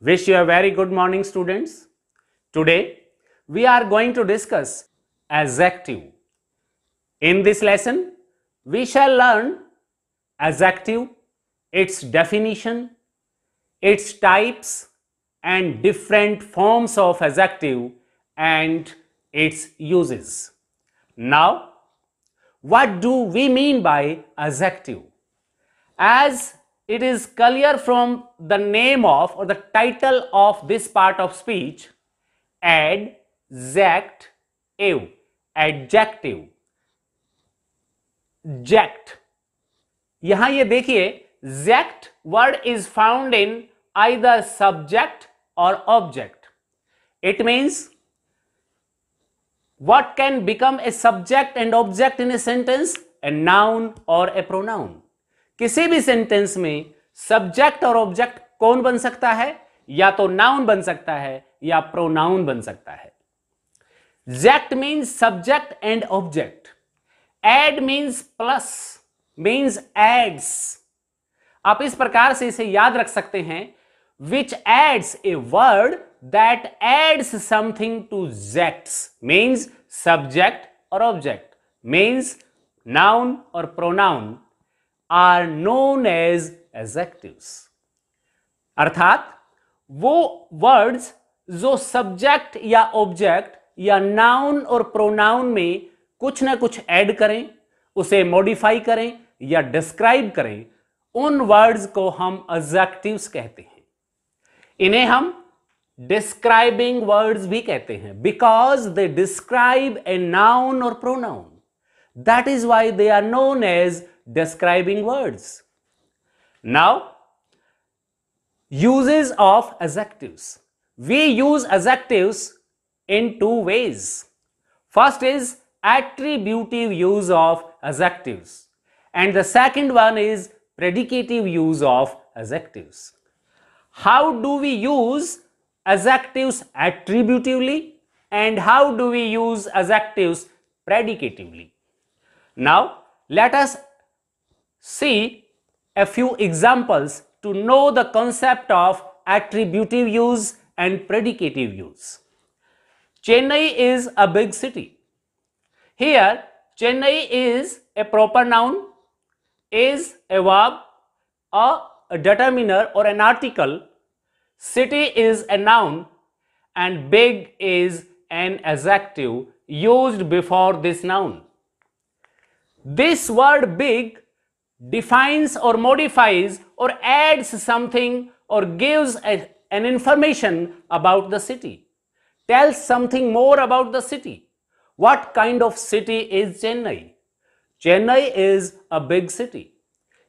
Wish you a very good morning students. Today we are going to discuss adjective. In this lesson we shall learn adjective, its definition, its types and different forms of adjective and its uses. Now what do we mean by adjective? As it is clear from the name of or the title of this part of speech adjective adjective ject यहां ये देखिए ject word is found in either subject or object it means what can become a subject and object in a sentence a noun or a pronoun किसी भी sentence में subject और object कौन बन सकता है या तो नाउन बन सकता है या प्रोनाउन बन सकता है ject means subject and object ad means plus means adds आप इस प्रकार से इसे याद रख सकते हैं which adds a word that adds something to jects means subject और ऑब्जेक्ट मीन्स नाउन और pronoun are known as adjectives अर्थात वो वर्ड्स जो सब्जेक्ट या ऑब्जेक्ट या नाउन और प्रोनाउन में कुछ ना कुछ ऐड करें उसे मॉडिफाई करें या डिस्क्राइब करें उन वर्ड्स को हम एजेक्टिव्स कहते हैं इन्हें हम डिस्क्राइबिंग वर्ड्स भी कहते हैं because they describe a noun और pronoun that is why they are known as describing words. Now, uses of adjectives. We use adjectives in two ways. First is attributive use of adjectives and the second one is predicative use of adjectives. How do we use adjectives attributively and how do we use adjectives predicatively? Now, let us See a few examples to know the concept of attributive use and predicative use. Chennai is a big city. Here, Chennai is a proper noun, is a verb, a, a determiner or an article, city is a noun and big is an adjective used before this noun. This word big defines or modifies or adds something or gives a, an information about the city, tells something more about the city. What kind of city is Chennai? Chennai is a big city.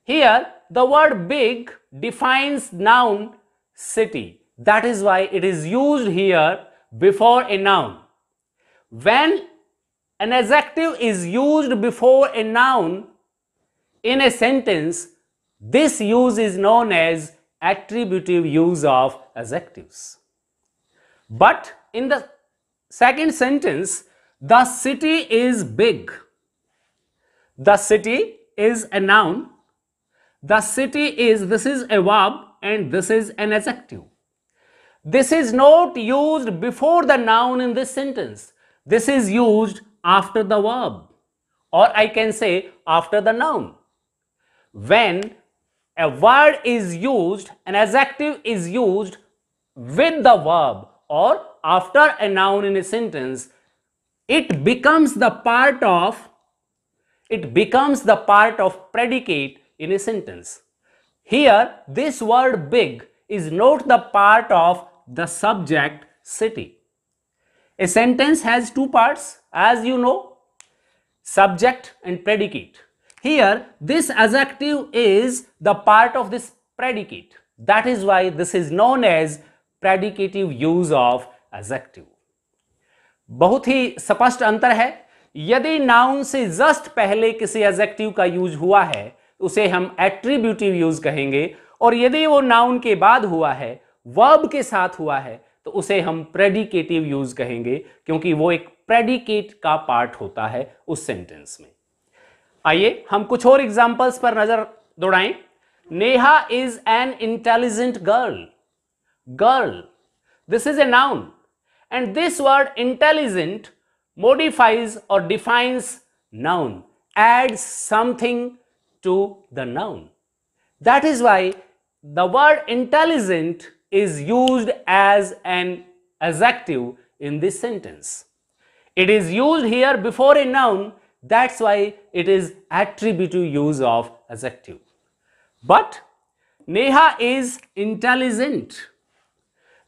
Here, the word big defines noun city. That is why it is used here before a noun. When an adjective is used before a noun, in a sentence, this use is known as attributive use of adjectives. But in the second sentence, the city is big. The city is a noun. The city is, this is a verb and this is an adjective. This is not used before the noun in this sentence. This is used after the verb or I can say after the noun when a word is used, an adjective is used with the verb or after a noun in a sentence, it becomes the part of, it becomes the part of predicate in a sentence. Here, this word big is not the part of the subject city. A sentence has two parts, as you know, subject and predicate. Here, this adjective is the part of this predicate. That is why this is known as predicative use of adjective. बहुत ही स्पष्ट अंतर है यदि noun से just पहले किसी adjective का use हुआ है उसे हम एट्रीब्यूटिव यूज कहेंगे और यदि वो नाउन के बाद हुआ है वर्ब के साथ हुआ है तो उसे हम प्रेडिकेटिव यूज कहेंगे क्योंकि वो एक प्रेडिकेट का पार्ट होता है उस सेंटेंस में आइए हम कुछ और एग्जाम्पल्स पर नजर दौड़ाएं Neha is an intelligent girl girl this is a noun and this word intelligent modifies और defines noun add something to the noun that is why the word intelligent is use as an adjective in this sentence it is use here before a noun That's why it is attributive use of adjective. But Neha is intelligent.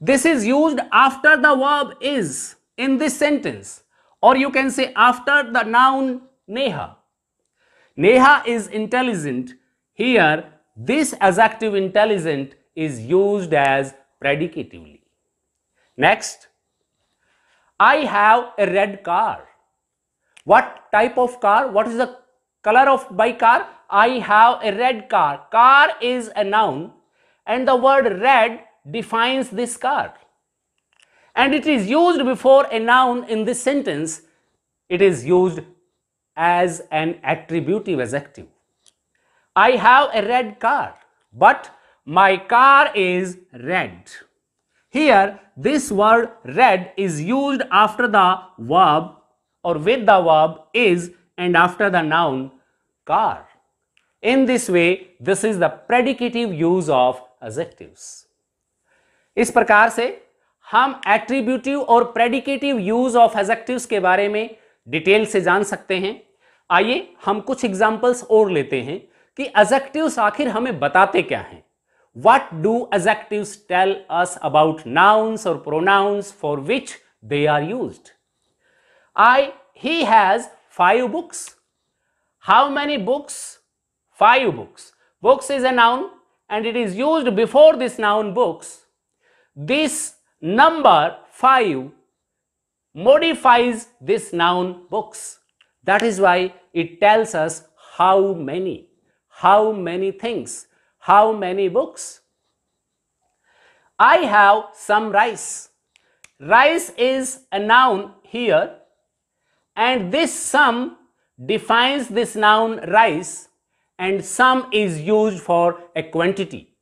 This is used after the verb is in this sentence or you can say after the noun Neha. Neha is intelligent. Here this adjective intelligent is used as predicatively. Next, I have a red car. What type of car? What is the color of my car? I have a red car. Car is a noun and the word red defines this car. And it is used before a noun in this sentence. It is used as an attributive adjective. I have a red car, but my car is red. Here, this word red is used after the verb or with the verb is and after the noun car. In this way, this is the predicative use of adjectives. is prakar se hum attributive or predicative use of adjectives ke bare mein detail se jaan sakte hain aaiye hum kuch examples aur lete hain ki adjectives aakhir hame batate kya hain what do adjectives tell us about nouns or pronouns for which they are used I, he has five books. How many books? Five books. Books is a noun and it is used before this noun books. This number five modifies this noun books. That is why it tells us how many, how many things, how many books. I have some rice. Rice is a noun here and this sum defines this noun rice and sum is used for a quantity,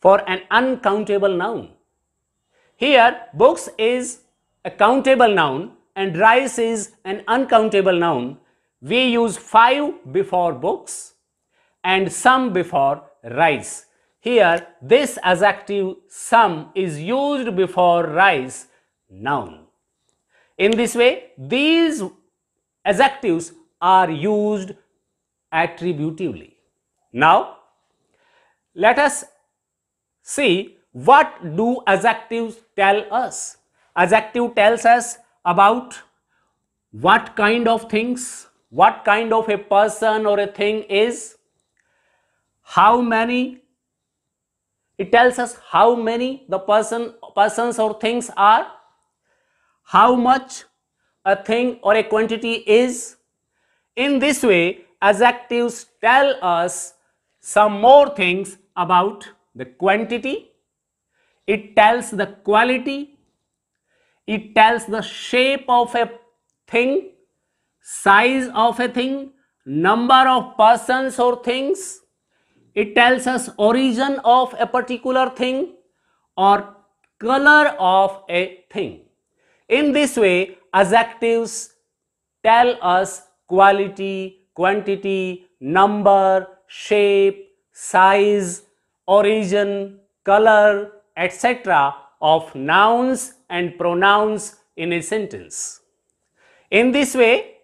for an uncountable noun. Here books is a countable noun and rice is an uncountable noun. We use 5 before books and sum before rice. Here this adjective sum is used before rice noun. In this way, these adjectives are used attributively. Now, let us see what do adjectives tell us. Adjective tells us about what kind of things, what kind of a person or a thing is, how many, it tells us how many the person, persons or things are, how much a thing or a quantity is. In this way, adjectives tell us some more things about the quantity, it tells the quality, it tells the shape of a thing, size of a thing, number of persons or things, it tells us origin of a particular thing or color of a thing. In this way, adjectives tell us quality, quantity, number, shape, size, origin, color, etc. of nouns and pronouns in a sentence. In this way,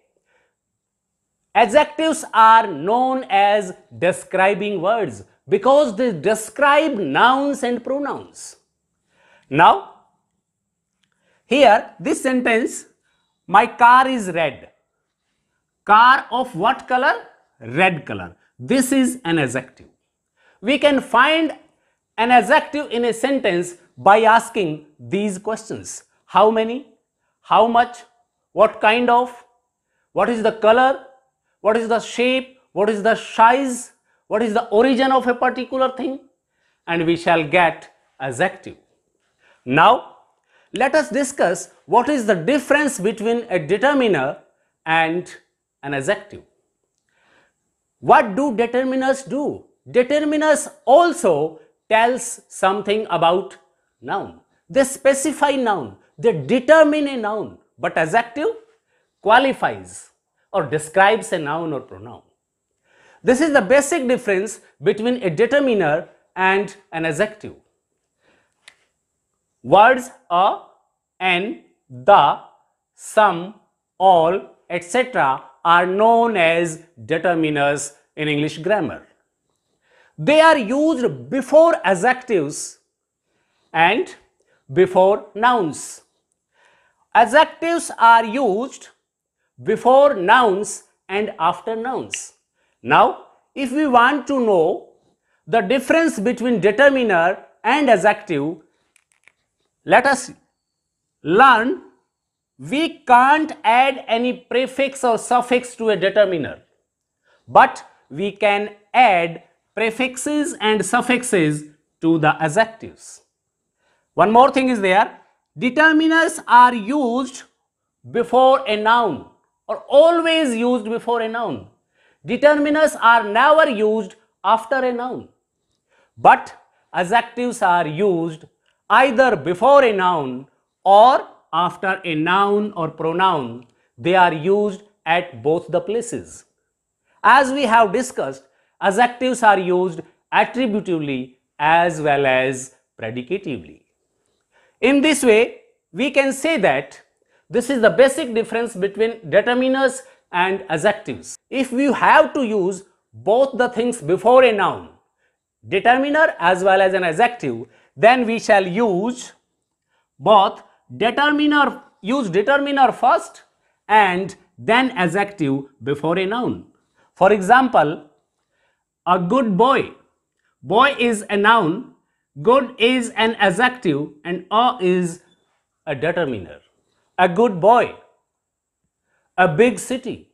adjectives are known as describing words because they describe nouns and pronouns. Now, here, this sentence, my car is red. Car of what color? Red color. This is an adjective. We can find an adjective in a sentence by asking these questions. How many? How much? What kind of? What is the color? What is the shape? What is the size? What is the origin of a particular thing? And we shall get adjective. Now, let us discuss what is the difference between a determiner and an adjective. What do determiners do? Determiners also tells something about noun. They specify noun, they determine a noun, but adjective qualifies or describes a noun or pronoun. This is the basic difference between a determiner and an adjective words a and the some all etc are known as determiners in english grammar they are used before adjectives and before nouns adjectives are used before nouns and after nouns now if we want to know the difference between determiner and adjective let us learn we can't add any prefix or suffix to a determiner, but we can add prefixes and suffixes to the adjectives. One more thing is there, determiners are used before a noun or always used before a noun. Determiners are never used after a noun, but adjectives are used either before a noun or after a noun or pronoun. They are used at both the places. As we have discussed, adjectives are used attributively as well as predicatively. In this way, we can say that this is the basic difference between determiners and adjectives. If we have to use both the things before a noun, determiner as well as an adjective, then we shall use both determiner use determiner first and then adjective before a noun for example a good boy boy is a noun good is an adjective and a is a determiner a good boy a big city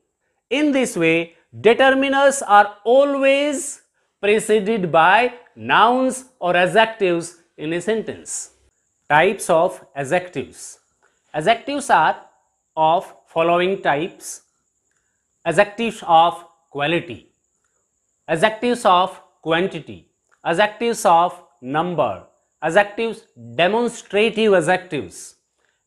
in this way determiners are always preceded by nouns or adjectives in a sentence. Types of adjectives. Adjectives are of following types. Adjectives of quality, adjectives of quantity, adjectives of number, adjectives, demonstrative adjectives,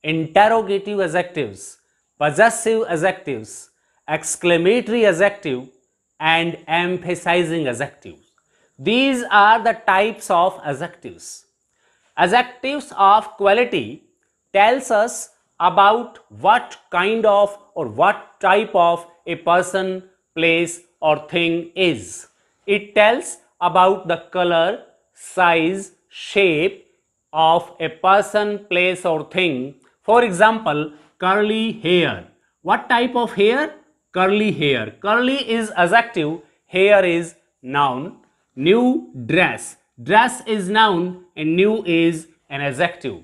interrogative adjectives, possessive adjectives, exclamatory adjective and emphasizing adjectives. These are the types of adjectives. Adjectives of quality tells us about what kind of or what type of a person, place or thing is. It tells about the color, size, shape of a person, place or thing. For example, curly hair. What type of hair? Curly hair. Curly is adjective, hair is noun. New dress. Dress is noun and new is an adjective.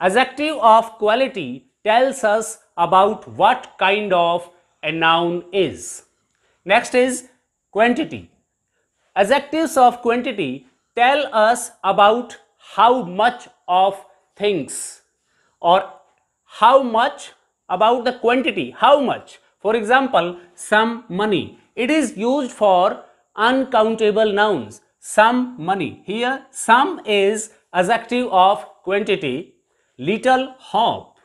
Adjective of quality tells us about what kind of a noun is. Next is quantity. Adjectives of quantity tell us about how much of things or how much about the quantity, how much. For example, some money. It is used for uncountable nouns some money. Here some is adjective of quantity. Little hop.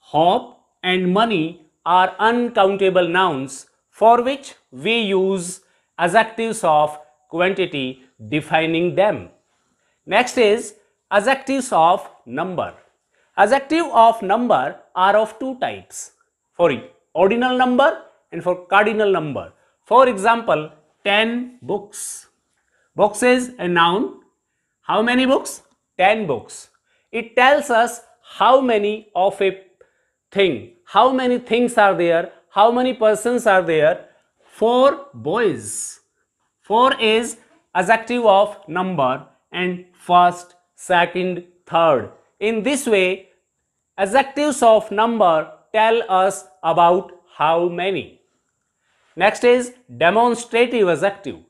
Hop and money are uncountable nouns for which we use adjectives of quantity defining them. Next is adjectives of number. Adjective of number are of two types for ordinal number and for cardinal number. For example, 10 books Boxes is a noun. How many books? 10 books. It tells us how many of a thing, how many things are there, how many persons are there. 4 boys. 4 is adjective of number and first, second, third. In this way, adjectives of number tell us about how many. Next is demonstrative adjective.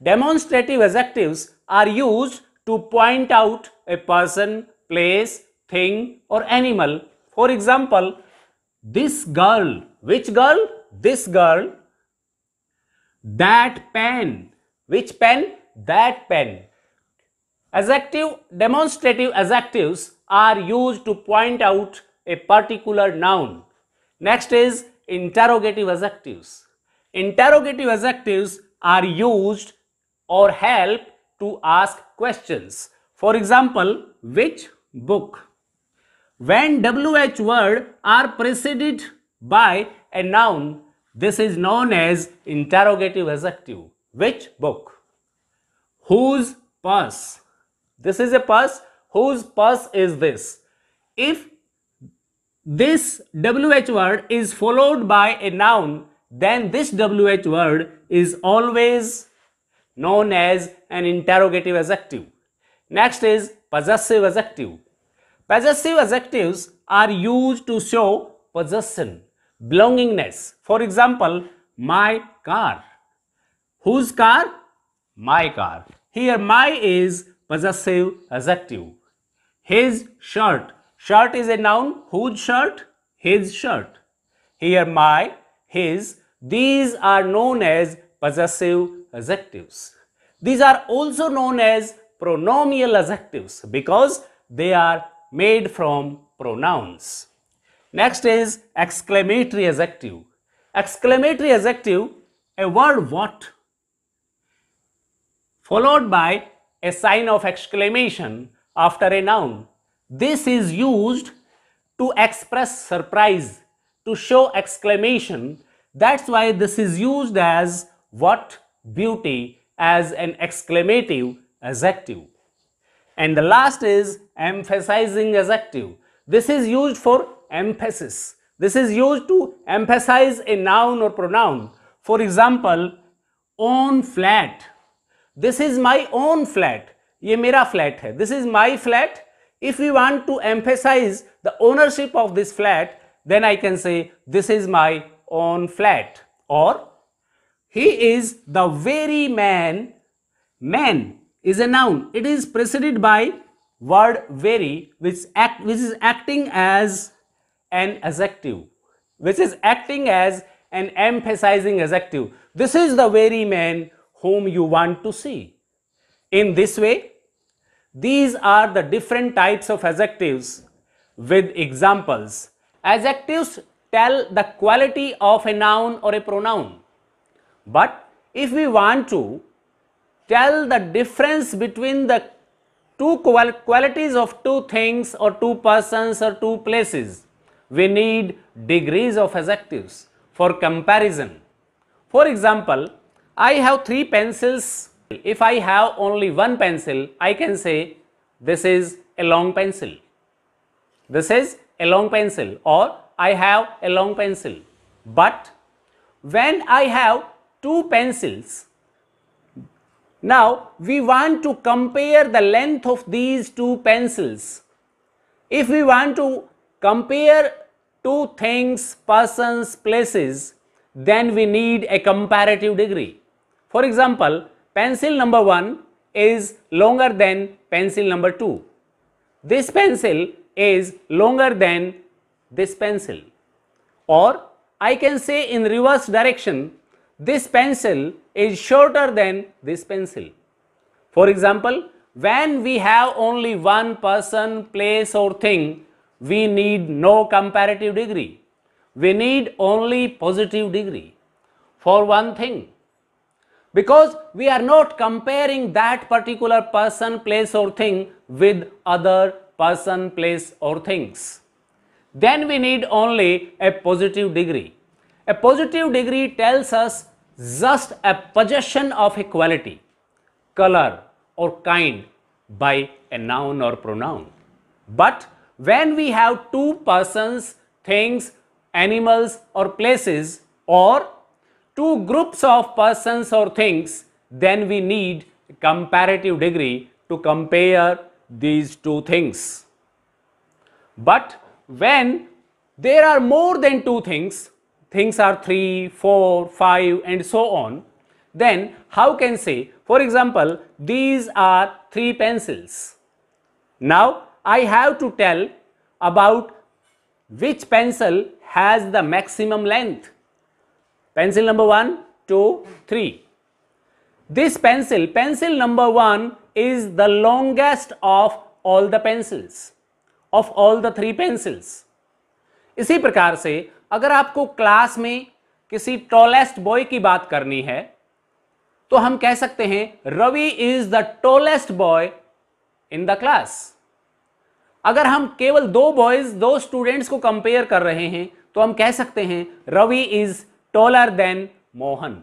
Demonstrative adjectives are used to point out a person, place, thing or animal. For example, this girl, which girl? This girl, that pen, which pen? That pen. Adjective, demonstrative adjectives are used to point out a particular noun. Next is interrogative adjectives. Interrogative adjectives are used or help to ask questions. For example, which book? When WH word are preceded by a noun, this is known as interrogative adjective. Which book? Whose purse? This is a purse. Whose purse is this? If this WH word is followed by a noun, then this WH word is always known as an interrogative adjective. Next is possessive adjective. Possessive adjectives are used to show possession, belongingness. For example, my car. Whose car? My car. Here my is possessive adjective. His shirt. Shirt is a noun. Whose shirt? His shirt. Here my, his. These are known as possessive adjectives. These are also known as pronomial adjectives because they are made from pronouns. Next is exclamatory adjective. Exclamatory adjective, a word what followed by a sign of exclamation after a noun. This is used to express surprise, to show exclamation. That's why this is used as what beauty as an exclamative adjective. And the last is emphasizing adjective. This is used for emphasis. This is used to emphasize a noun or pronoun. For example, own flat. This is my own flat. ये मेरा flat है. This is my flat. If we want to emphasize the ownership of this flat, then I can say this is my own flat or he is the very man. Man is a noun. It is preceded by word very which act which is acting as an adjective which is acting as an emphasizing adjective this is the very man whom you want to see in this way these are the different types of adjectives with examples adjectives tell the quality of a noun or a pronoun but if we want to tell the difference between the two qualities of two things or two persons or two places, we need degrees of adjectives for comparison. For example, I have three pencils. If I have only one pencil, I can say this is a long pencil. This is a long pencil or I have a long pencil. But when I have two pencils. Now, we want to compare the length of these two pencils. If we want to compare two things, persons, places, then we need a comparative degree. For example, pencil number 1 is longer than pencil number 2. This pencil is longer than this pencil. Or I can say in reverse direction this pencil is shorter than this pencil. For example, when we have only one person, place or thing, we need no comparative degree. We need only positive degree for one thing. Because we are not comparing that particular person, place or thing with other person, place or things. Then we need only a positive degree. A positive degree tells us just a possession of a quality, color or kind by a noun or pronoun. But when we have two persons, things, animals or places or two groups of persons or things, then we need comparative degree to compare these two things. But when there are more than two things, things are 3, 4, 5 and so on, then how can say, for example, these are 3 pencils. Now, I have to tell about which pencil has the maximum length. Pencil number 1, 2, 3. This pencil, pencil number 1 is the longest of all the pencils, of all the three pencils. इसी प्रकार से अगर आपको class में किसी tallest boy की बात करनी है तो हम कह सकते हैं Ravi is the tallest boy in the class अगर हम केवल दो बॉयज दो स्टूडेंट्स को कंपेयर कर रहे हैं तो हम कह सकते हैं Ravi is taller than Mohan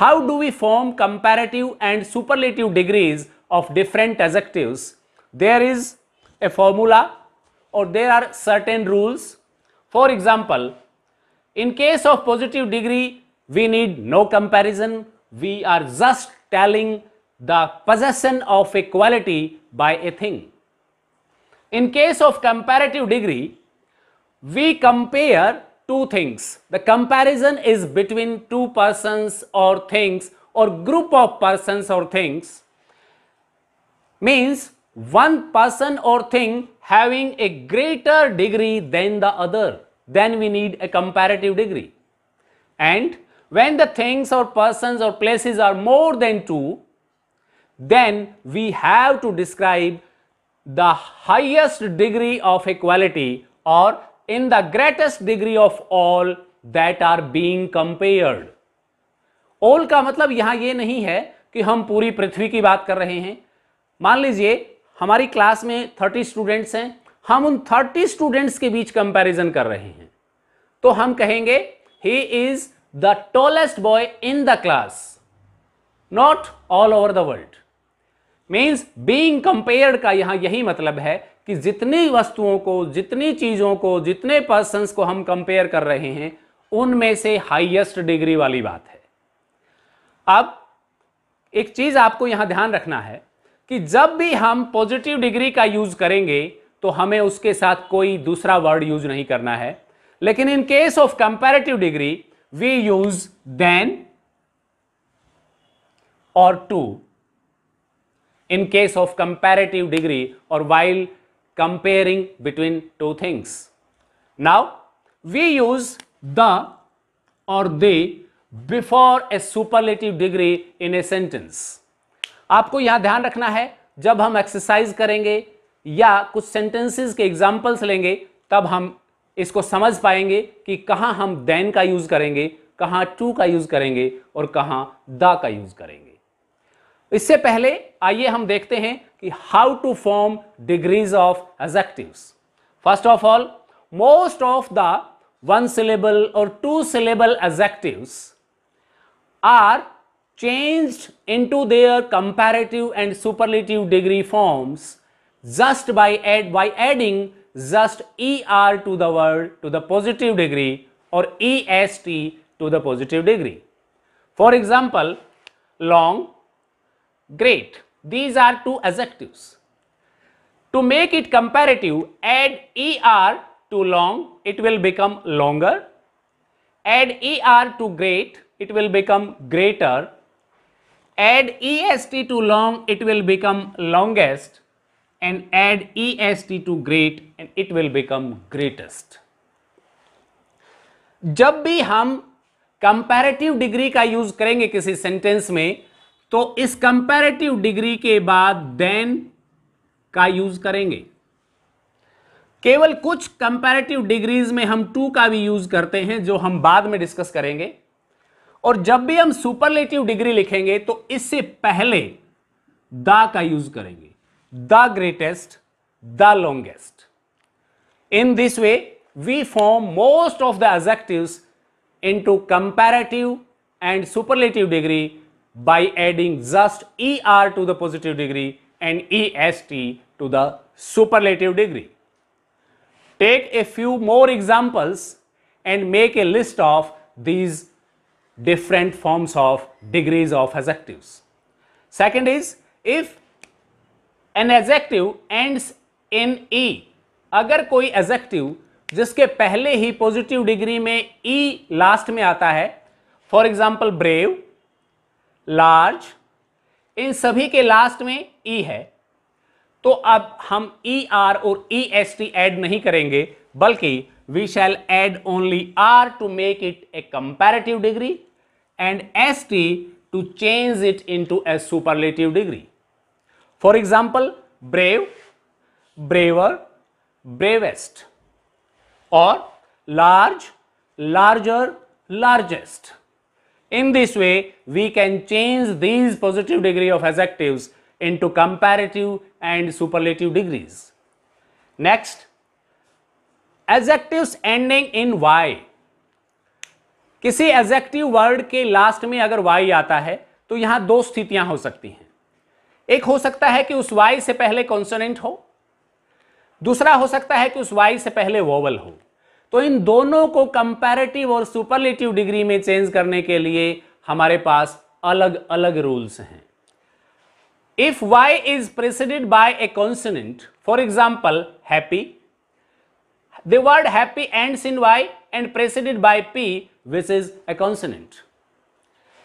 how do we form comparative and superlative degrees of different adjective there is a formula और there are certain rules For example, in case of positive degree, we need no comparison. We are just telling the possession of a quality by a thing. In case of comparative degree, we compare two things. The comparison is between two persons or things or group of persons or things. Means one person or thing having a greater degree than the other, then we need a comparative degree. And when the things or persons or places are more than two, then we have to describe the highest degree of equality or in the greatest degree of all that are being compared. All का मतलब यहाँ ये नहीं है कि हम पूरी पृथ्वी की बात कर रहे हैं मान लीजिए हमारी क्लास में थर्टी स्टूडेंट्स हैं हम उन थर्टी स्टूडेंट्स के बीच कंपैरिजन कर रहे हैं तो हम कहेंगे he is the tallest boy in the class not all over the world means being compared का यहां यही मतलब है कि जितनी वस्तुओं को जितनी चीजों को जितने पर्सन को हम कंपेयर कर रहे हैं उनमें से हाइएस्ट डिग्री वाली बात है अब एक चीज आपको यहां ध्यान रखना है कि जब भी हम पॉजिटिव डिग्री का यूज करेंगे तो हमें उसके साथ कोई दूसरा वर्ड यूज नहीं करना है लेकिन in case of comparative degree we use than और to in case of comparative degree और while comparing between two things now we use the और the before a superlative degree in a sentence आपको यहां ध्यान रखना है जब हम एक्सरसाइज करेंगे या कुछ सेंटेंसेस के एग्जाम्पल्स लेंगे तब हम इसको समझ पाएंगे कि कहां हम देन का यूज़ करेंगे कहां टू का यूज़ करेंगे और कहां द का यूज़ करेंगे इससे पहले आइए हम देखते हैं कि how to form degrees of adjective first of all most of the one syllable और two syllable adjective are changed into their comparative and superlative degree forms just by, add, by adding just er to the word to the positive degree or est to the positive degree. For example, long, great. These are two adjectives. To make it comparative, add er to long, it will become longer. Add er to great, it will become greater add est to long it will become longest and add est to great and it will become greatest जब भी हम comparative degree का यूज करेंगे किसी sentence में तो इस कंपेरेटिव डिग्री के बाद देन का यूज करेंगे केवल कुछ कंपेरेटिव डिग्रीज में हम टू का भी यूज करते हैं जो हम बाद में डिस्कस करेंगे और जब भी हम सुपरलेटिव डिग्री लिखेंगे तो इससे पहले द का यूज करेंगे the greatest the longest in this way we form most of the adjective in to comparative and superlative degree by adding just E R to the positive degree and E S T to the superlative degree take a few more examples and make a list of these different forms of degrees of adjectives. Second is if an adjective ends in e अगर कोई adjective जिसके पहले ही positive degree में ई e last में आता है for example brave large इन सभी के लास्ट में ई e है तो अब हम ई e ER आर और ई एस टी एड नहीं करेंगे बल्कि we shall add only R to make it a comparative degree and ST to change it into a superlative degree. For example, brave, braver, bravest or large, larger, largest. In this way, we can change these positive degree of adjectives into comparative and superlative degrees. Next, adjectives ending in Y किसी adjective word के last में अगर Y आता है तो यहां दो स्थितियां हो सकती हैं एक हो सकता है कि उस वाई से पहले कॉन्सोनेंट हो दूसरा हो सकता है कि उस वाई से पहले वोवल हो तो इन दोनों को कंपैरेटिव और सुपरलेटिव डिग्री में चेंज करने के लिए हमारे पास अलग अलग रूल्स हैं if Y is preceded by a consonant for example happy The word happy ends in Y and preceded by P which is a consonant.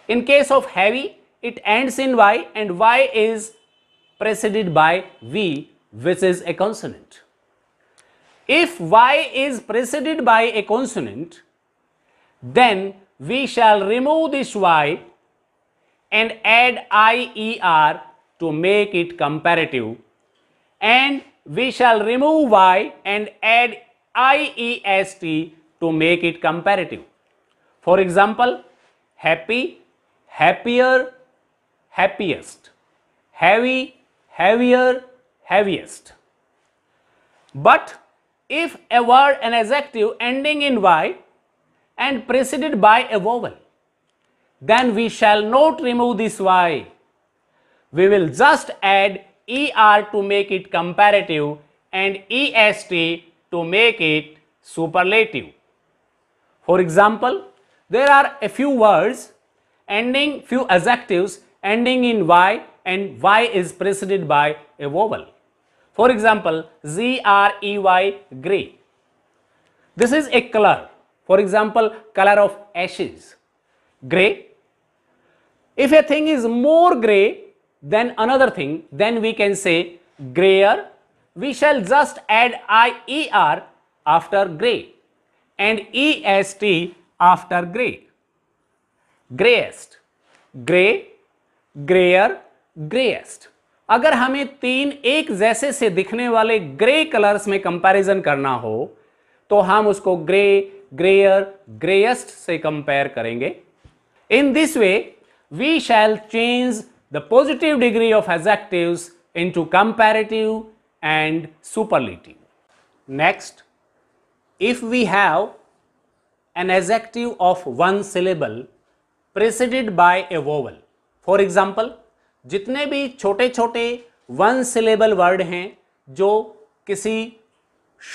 In case of heavy, it ends in Y and Y is preceded by V which is a consonant. If Y is preceded by a consonant, then we shall remove this Y and add IER to make it comparative and we shall remove Y and add IEST to make it comparative. For example, happy, happier, happiest, heavy, heavier, heaviest. But if a word and adjective ending in y and preceded by a vowel, then we shall not remove this y. We will just add er to make it comparative and est to make it superlative. For example, there are a few words ending, few adjectives ending in y and y is preceded by a vowel. For example, z r e y grey. This is a color. For example, color of ashes, grey. If a thing is more grey than another thing, then we can say grayer we shall just add e, r after gray and e, t after gray grayest gray grayer, grayest अगर हमें तीन एक जैसे से दिखने वाले grey colours में comparison करना हो तो हम उसको ग्रे ग्रेयर ग्रेएस्ट से कंपेयर करेंगे in this way we shall change the positive degree of in into comparative and superlative. Next, if we have an adjective of one syllable preceded by a vowel, for example, जितने भी छोटे छोटे one syllable word हैं जो किसी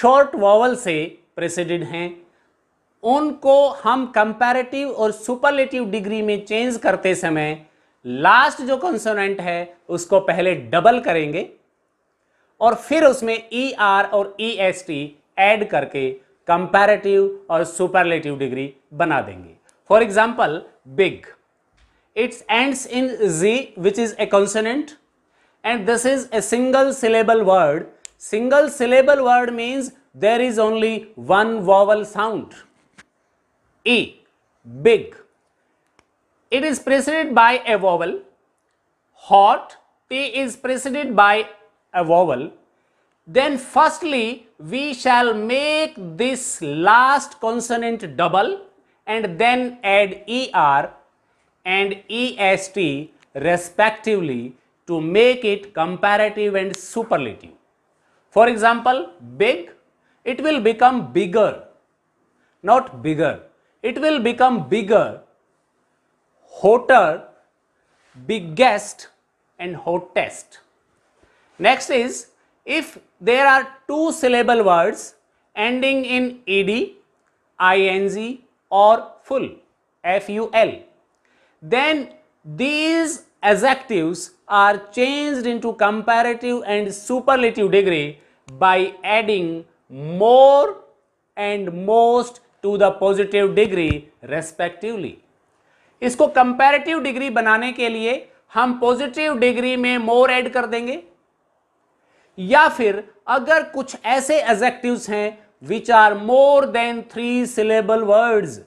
short vowel से preceded हैं उनको हम कंपैरेटिव और सुपरलेटिव डिग्री में चेंज करते समय लास्ट जो कंसोनेंट है उसको पहले डबल करेंगे और फिर उसमें ई e ER आर और ई एस टी एड करके कंपैरेटिव और सुपरलेटिव डिग्री बना देंगे for example big it's ends in G which is a consonant and this is a single syllable word single syllable word means there is only one vowel sound E big it is preceded by a vowel hot T is preceded by a vowel, then firstly we shall make this last consonant double and then add er and est respectively to make it comparative and superlative. For example, big, it will become bigger, not bigger. It will become bigger, hotter, biggest and hottest. Next is if there are two syllable words ending in ed, ing or full, ful, then these adjectives are changed into comparative and superlative degree by adding more and most to the positive degree respectively. इसको comparative degree बनाने के लिए हम positive degree में more add कर देंगे या फिर अगर कुछ ऐसे एजेक्टिव हैं which are more than three syllable words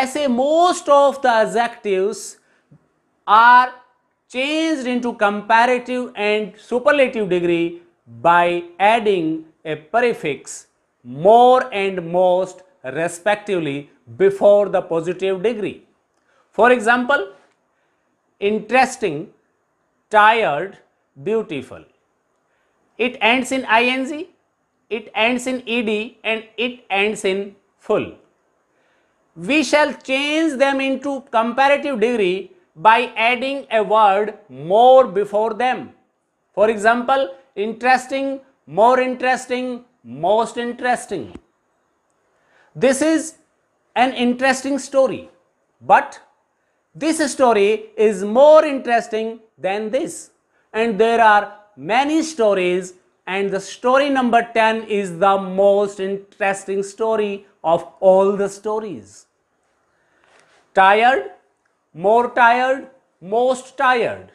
ऐसे most of the adjective are change in to comparative and superlative degree by adding a prefix more and most respectively before the positive degree for example interesting tired beautiful It ends in ing, it ends in ed and it ends in full. We shall change them into comparative degree by adding a word more before them. For example, interesting, more interesting, most interesting. This is an interesting story, but this story is more interesting than this and there are many stories and the story number 10 is the most interesting story of all the stories. Tired, more tired, most tired.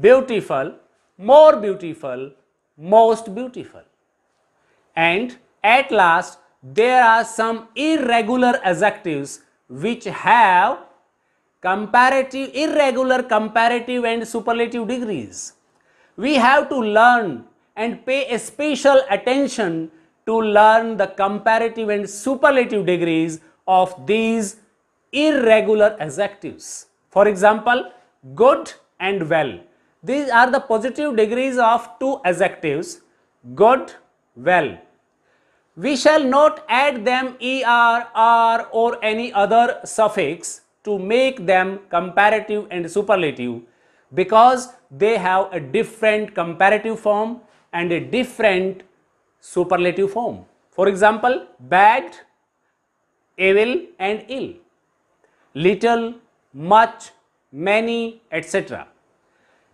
Beautiful, more beautiful, most beautiful. And at last, there are some irregular adjectives which have comparative, irregular comparative and superlative degrees we have to learn and pay a special attention to learn the comparative and superlative degrees of these irregular adjectives. For example, good and well. These are the positive degrees of two adjectives, good, well. We shall not add them er, r or any other suffix to make them comparative and superlative because they have a different comparative form and a different superlative form. For example, bad, evil and ill, little, much, many, etc.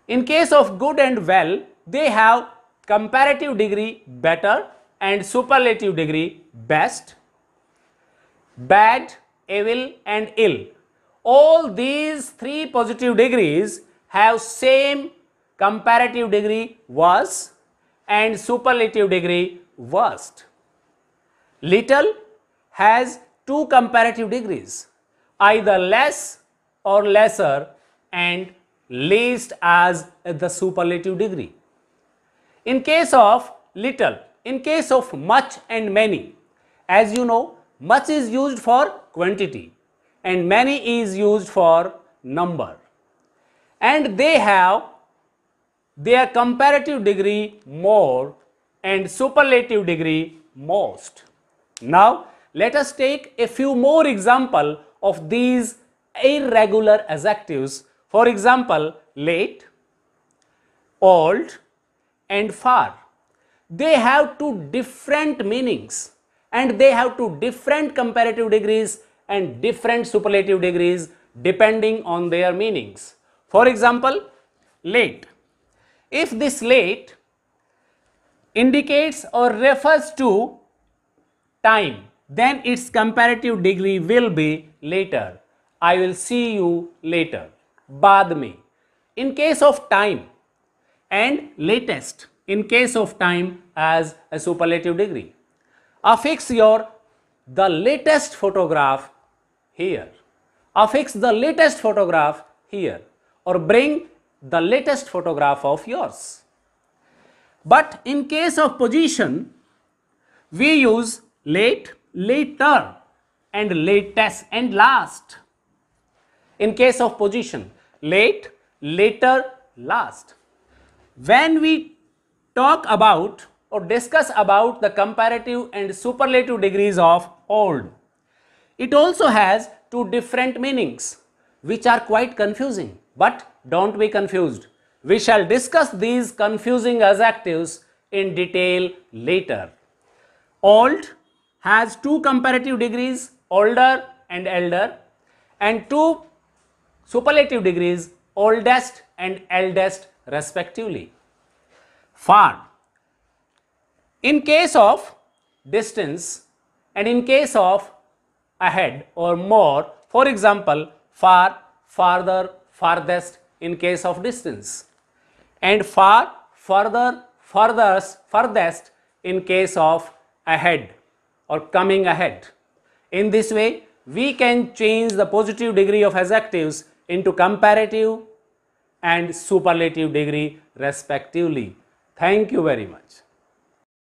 In case of good and well, they have comparative degree better and superlative degree best, bad, evil and ill. All these three positive degrees have same comparative degree was and superlative degree worst. Little has two comparative degrees either less or lesser and least as the superlative degree. In case of little, in case of much and many, as you know, much is used for quantity and many is used for number and they have their comparative degree more and superlative degree most. Now, let us take a few more example of these irregular adjectives. For example, late, old and far. They have two different meanings and they have two different comparative degrees and different superlative degrees depending on their meanings. For example, late. If this late indicates or refers to time, then its comparative degree will be later. I will see you later. Baad In case of time and latest in case of time as a superlative degree. Affix your the latest photograph here. Affix the latest photograph here or bring the latest photograph of yours. But in case of position, we use late, later and latest and last. In case of position, late, later, last. When we talk about or discuss about the comparative and superlative degrees of old, it also has two different meanings which are quite confusing. But don't be confused. We shall discuss these confusing adjectives in detail later. Old has two comparative degrees, older and elder, and two superlative degrees, oldest and eldest respectively. Far. In case of distance and in case of ahead or more, for example, far, farther, farthest in case of distance and far, further, furthest, furthest in case of ahead or coming ahead. In this way, we can change the positive degree of adjectives into comparative and superlative degree respectively. Thank you very much.